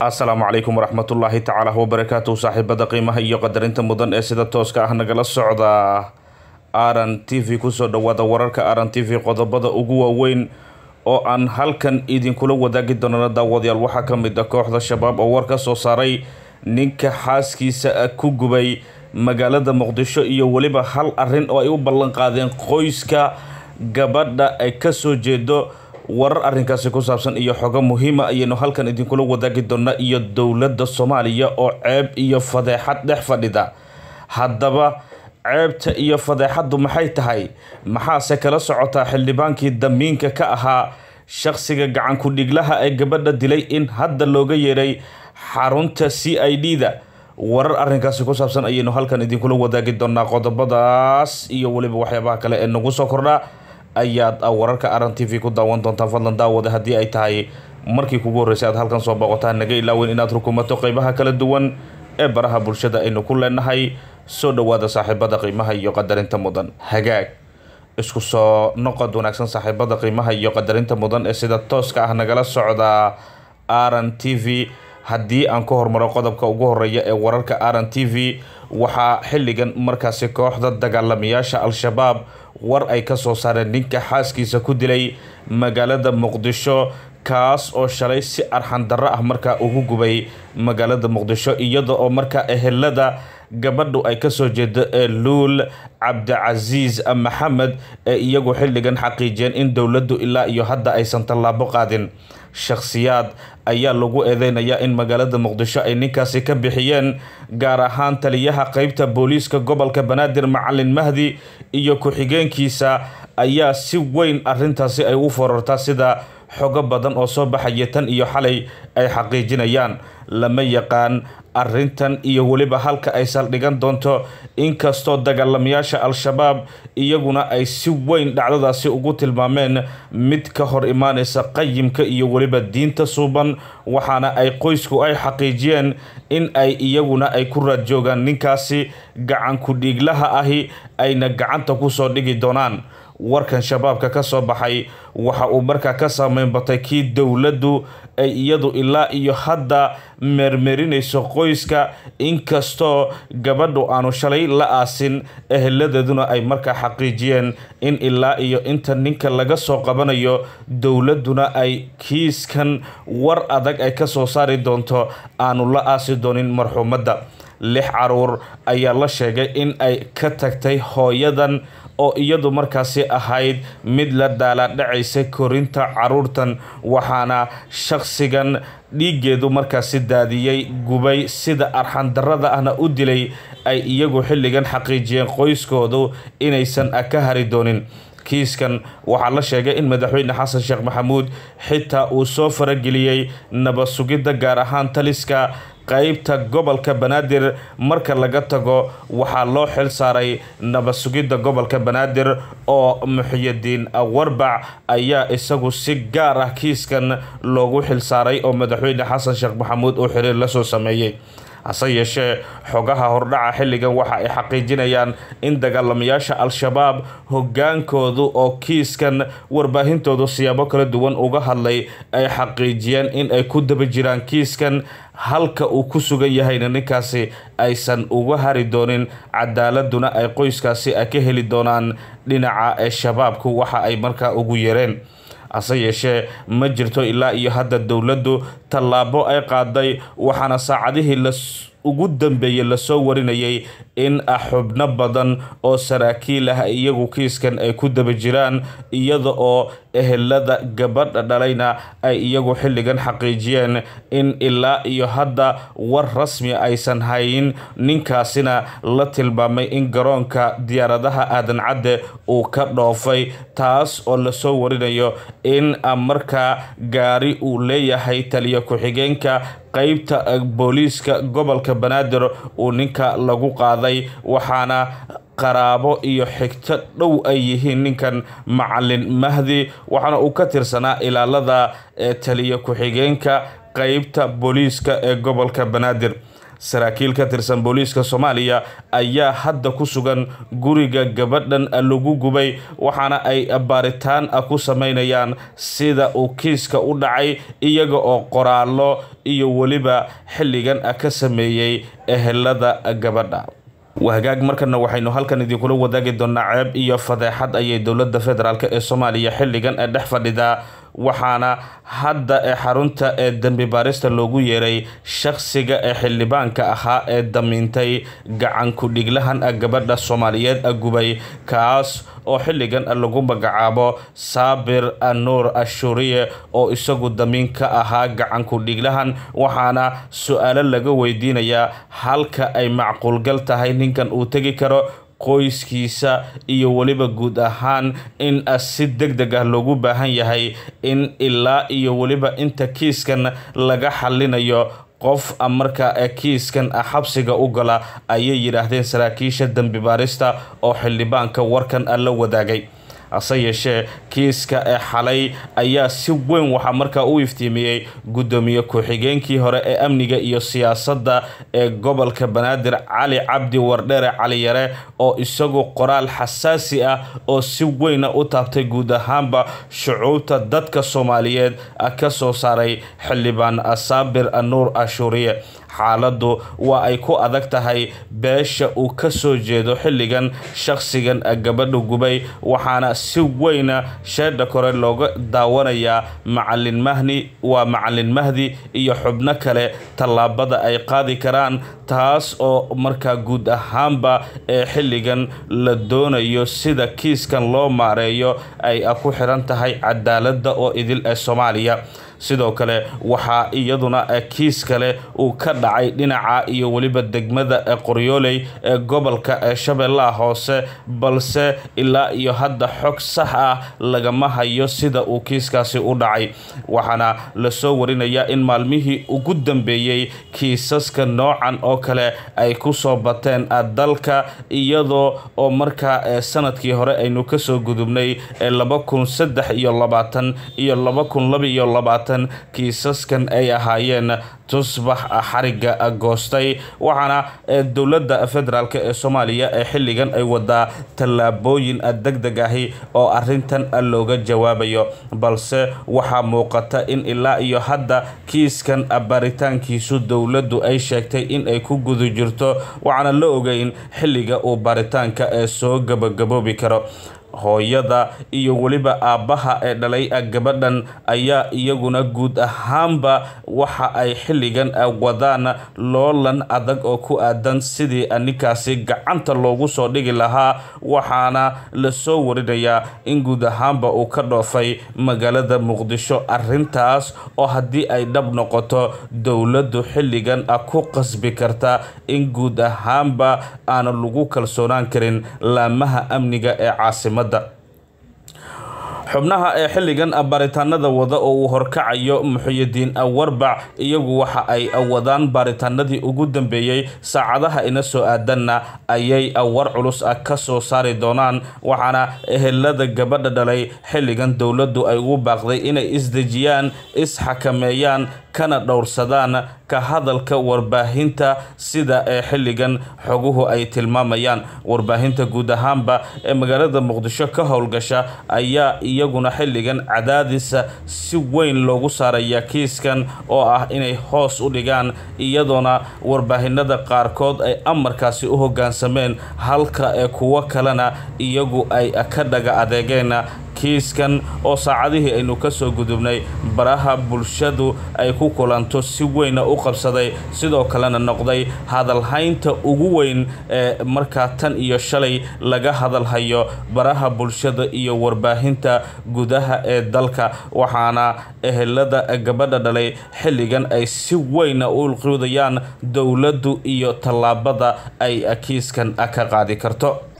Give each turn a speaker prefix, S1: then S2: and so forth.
S1: asalaamu calaykum waraxmatullaahi tacaala wabarakaatuhu saaxiibada qiimaha iyo qadarinta mudan ee sida tooska ah nagala socda aran t v kusoo dhawaada wararka aran t v qodobada ugu waaweyn oo aan halkan idinkula wadaagi doonana daawadayaal waxaa ka mid a ah kooxda shabaab oo war ka soo saaray ninka xaaskiisa ah ku gubay magaalada muqdisho iyo weliba hal arrin oo ay u ballan qaadeen qoyska gabadha ay kasoo jeedo warar arrinkaasi ku saabsan iyo xogo muhiima ayaynu halkan idinkula wadaagi doonaa iyo dowladda soomaaliya oo ceeb iyo fadeexad dhex fadhida haddaba ceebta iyo fadeexaddu maxay tahay maxaase kala socotaa xildhibaankii damiinka ka ahaa shakhsiga gacanku dhiglaha ee gabadha dilay in hadda looga yeeray xarunta c i d da warar arrinkaasi ku saabsan ayaynu halkan idinkula wadaagi doonaa qodobadaas iyo weliba waxyaabaha kale ee nagu soo kordhaa ayaad ah, wararka aran t v ku daawan doontaa fadlan daawada haddii ay tahay markii kugu horreysay aad halkan soo booqotaan naga ilaaweyn inaad rukumato qaybaha kala duwan ee baraha bulshada aynu ku leenahay soo dhowaada saaxiibada qiimaha iyo qadarinta mudan hagaag isku soo noqod wanaagsan saaxiibada qiimaha iyo qadarinta mudan ee sida tooska ah nagala socda aran t v haddii aan ku hormaro qodobka ugu horreeya ee wararka aran t v waxaa xilligan markaasi kooxda dagaalamayaasha al-shabaab war ay ka soo saareen ninka xaaskiisa ku dilay magaalada muqdisho kaas oo shalay si arxandarro ah markaa ugu gubay magaalada muqdisho iyada oo markaa ehelada gabadhu ay ka soo jeedo ee luul cabdicasiis maxamed ee iyagu xilligan xaqiijiyeen in dowladdu ilaa iyo hadda aysan tallaabo qaadin shakhsiyaad ayaa lagu eedeynayaa in magaalada muqdisho ay ninkaasi ka bixiyeen gaar ahaan taliyaha qaybta booliiska gobolka banaadir macalin mahdi iyo ku-xigeenkiisa ayaa si weyn arrintaasi ay u forortaa sida xogo badan oo soo baxaya tan iyo xalay ay xaqiijinayaan lama yaqaan arrintan iyo weliba halka ay saldhigan doonto inkastoo dagaalamayaasha al-shabaab iyaguna ay si weyn dhacdadaasi ugu tilmaameen mid ka hor imaanaysa qayimka iyo weliba diinta suuban waxaana ay qoysku ay xaqiijiyeen in ay iyaguna ay ku raad joogaan ninkaasi gacanku dhiiglaha ahi ayna gacanta ku soo dhigi doonaan warkan shabaabka ka soo baxay waxa uu markaa ka saameyn batay kii dowladdu ay iyadu ilaa iyo hadda mermerinayso qoyska inkastoo gabadhu aanu shalay la aasin eheladeeduna ay markaa xaqiijiyeen in ilaa iyo inta ninka laga soo qabanayo dowladduna ay kiiskan war adag ay ka soo saari doonto aanu la aasi doonin marxuumadda lix caruur ayaa la sheegay in ay ka tagtay hooyadan oo iyadu markaasi ahayd mid la daalaadhacaysay korinta caruurtan waxaana shakhsigan dhiiggeedu markaasi daadiyey gubay sida arxandarrada ahna u dilay ay iyagu xilligan xaqiijiyeen qoyskoodu inaysan ka hari doonin kiiskan waxaa la sheegay in madaxweyne xasan sheekh maxamuud xitaa uu soo farageliyey nabad gaar ahaan taliska qaybta gobolka banaadir marka laga tago waxaa loo xil saaray nabad gobolka banaadir oo muxyadiin warbac ayaa isagu si gaar ah kiiskan loogu xil saaray oo madaxweyne xasan sheekh maxamuud uu xiriir la soo sameeyey hase yeeshee xogaha hordhaca xilligan waxa ay xaqiijinayaan in dagaalamayaasha al-shabaab hogaankoodu oo kiiskan warbaahintoodu siyaabo kala duwan uga hadlay ay xaqiijiyeen in ay ku daba jiraan kiiskan halka uu ku sugan yahayna ninkaasi aysan uga hari doonin cadaaladuna ay qoyskaasi ka heli doonaan dhinaca ee shabaabku waxa ay markaa ugu yareen hase yeeshee ma jirto ilaa iyo hadda dowladdu tallaabo ay qaaday waxaana saacadihii la ugu dambeeye lasoo warinayay in ah xubno badan oo saraakiil ah iyagu kiiskan ay ku daba jiraan iyada oo ehelada gabadha dhalayna ay iyagu xilligan xaqiijiyeen in ilaa iyo hadda war rasmi aysan hayn ninkaasina la tilmaamay in garoonka diyaaradaha aadan cadde uu ka dhoofay taas oo lasoo warinayo in ah markaa gaari uu leeyahay taliya ku-xigeenka qaybta booliiska gobolka banaadir uu ninka lagu qaaday waxaana qaraabo iyo xigto dhow ay yihiin ninkan macalin mahdi waxaana uu ka tirsanaa ilaalada ee taliya ku-xigeenka qaybta booliiska ee gobolka banaadir saraakiil ka tirsan booliiska soomaaliya ayaa hadda ku sugan guriga gabadhan lagu gubay waxaana ay baaritaan ah ku samaynayaan sida uu kiiska u dhacay iyaga oo qoraallo iyo weliba xilligan ah ka sameeyey ehelada gabadha wahagaag markana waxaynu halkan idinkula wadaagi doonaa ceeb iyo fadeexad ayay dowladda federaalk ee soomaaliya xilligan dhex fadhidaa waxaana hadda ee xarunta ee dembi baarista loogu yeeray shaqsiga ee xildhibaanka ahaa ee damiintay gacan ku-dhiglahan gabadha soomaaliyeed gubay kaas oo xilligan lagu magacaabo saabir anuur ashuuriye oo isagu damiin ka ahaa gacan ku-dhiglahan waxaana su-aalo laga weydiinayaa halka ay macquulgal tahay ninkan uu tegi karo qoyskiisa iyo weliba guud ahaan in si deg deg ah loogu baahan yahay in ilaa iyo weliba inta kiiskan laga xalinayo qof markaa kiiskan ah xabsiga u gala ayay yidhaahdeen saraakiisha dambi baarista oo xildhibaanka warkan la wadaagay hase yeeshee kiiska ee xalay ayaa si weyn waxaa markaa u iftiimiyey guddoomiye ku-xigeenkii hore ee amniga iyo siyaasadda ee gobolka banaadir cali cabdi wardhere caliyare oo isagu qoraal xasaasi ah oo si weyna u taabtay guud ahaanba shucuubta dadka soomaaliyeed ah ka soo saaray xildhibaan saabir nuur ashuuriye xaaladdu waa ay ku adag tahay beesha uu ka soo jeedo xilligan shakhsigan ah gabadhu gubay waxaana si weyna sheedha kore looga daawanayaa macalin mahni waa macalin mahdi iyo xubno kale tallaabada ay qaadi karaan taas oo markaa guud ahaanba ee xilligan la doonayo sida kiiskan loo maareeyo ay ku xiran tahay cadaaladda oo idil ee soomaaliya sidoo kale waxaa iyaduna e, kiis kale uu ka dhacay dhinaca iyo weliba degmada e, qoryooley ee gobolka e, shabeellaha hoose balse ilaa iyo hadda xog sax ah lagama hayo sida uu kiiskaasi u dhacay waxaana lasoo warinayaa in maalmihii ugu dambeeyey kiisaska noocan oo kale ay kusoo bateen dalka iyadoo oo markaa sanadkii hore aynu kasoo gudubnay ee laba kun saddex iyo labaatan iyo laba kun labiyo labaatan labaatan kiisaskan ay ahaayeen tusbax xariga goostay waxaana dowladda federaalk ee soomaaliya ee xilligan ay wadaa tallaabooyin deg deg ahi oo arintan looga jawaabayo balse waxaa muuqata in ilaa iyo hadda kiiskan baaritaankiisu dowladdu ay sheegtay in ay ku guda jirto waxaana la ogeyn xilliga uu baaritaanka soo gabagaboobi karo hooyada iyo weliba aabbaha ee dhalay gabadhan ayaa iyaguna guud ahaanba waxa ay xilligan wadaan loolan adag oo ku aadan sidii ninkaasi gacanta loogu soo dhigi lahaa waxaana lasoo warinayaa in guud ahaanba uu ka dhoofay magaalada muqdisho arintaas oo haddii ay dhab noqoto dowladdu xilligan ku qasbi karta in guud ahaanba aana lagu kalsoonaan karin laamaha amniga ee caasimada ummadda xubnaha ee xilligan ah baaritaanada wada oo uu horkacayo muxuyadiin warbac iyagu waxa ay wadaan baaritaanadii ugu dambeeyey saacadaha ina soo aadanna ayay war culus ah ka soo saari doonaan waxaana ehelada gabadha dhalay xilligan dowladdu ay ugu baaqday inay isdejiyaan is xakameeyaan kana dhowrsadaan ka hadalka warbaahinta sida ee xilligan xoguhu ay tilmaamayaan warbaahinta guud ahaanba ee magaalada muqdisho ka howlgasha ayaa iyaguna xilligan cadaadisa si weyn loogu saaraya kiiskan oo ah inay hoos u dhigaan iyadoona warbaahinada qaarkood ay amarkaasi u hoggaansameen halka ee kuwo kalena iyagu ay ka dhaga adeegeen kiiskan oo saacadihii aynu ka soo gudubnay baraha bulshadu ay ku kulanto si weyna u qabsaday sidoo kalena noqday hadalhaynta ugu weyn ee markaa tan iyo shalay laga hadalhayo baraha bulshada iyo warbaahinta gudaha ee dalka waxaana ehelada gabadha dhalay xilligan ay si weyna u qudayaan dowladdu iyo tallaabada ay kiiskan ka qaadi karto